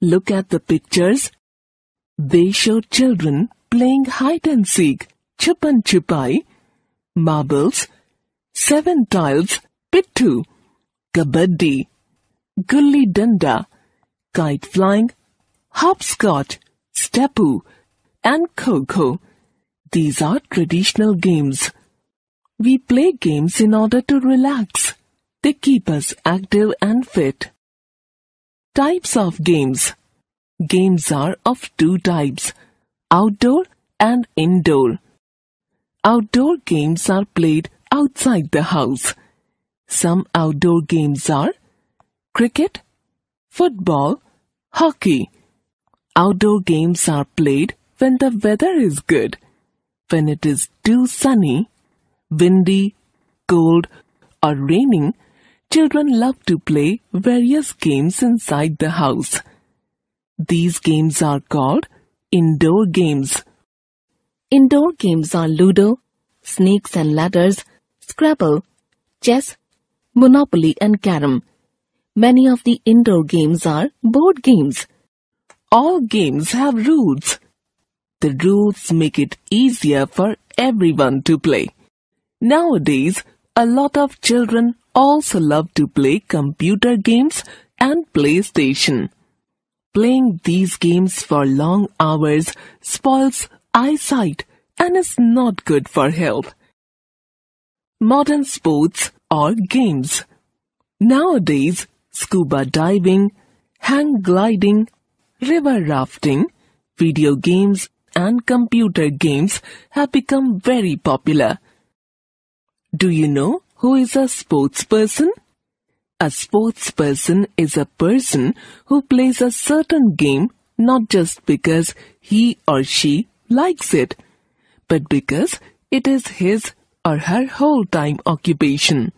Look at the pictures. They show children playing hide and seek, chip and chupai, marbles, seven tiles, pittu, kabaddi, gully danda, kite flying, hopscotch, stepu, and kho-kho. These are traditional games. We play games in order to relax. They keep us active and fit types of games. Games are of two types, outdoor and indoor. Outdoor games are played outside the house. Some outdoor games are cricket, football, hockey. Outdoor games are played when the weather is good. When it is too sunny, windy, cold or raining, Children love to play various games inside the house. These games are called indoor games. Indoor games are Ludo, Snakes and Ladders, Scrabble, Chess, Monopoly and Carom. Many of the indoor games are board games. All games have rules. The rules make it easier for everyone to play. Nowadays, a lot of children also love to play computer games and PlayStation. Playing these games for long hours spoils eyesight and is not good for health. Modern sports or games. Nowadays, scuba diving, hang gliding, river rafting, video games and computer games have become very popular. Do you know who is a sportsperson? A sportsperson is a person who plays a certain game not just because he or she likes it, but because it is his or her whole time occupation.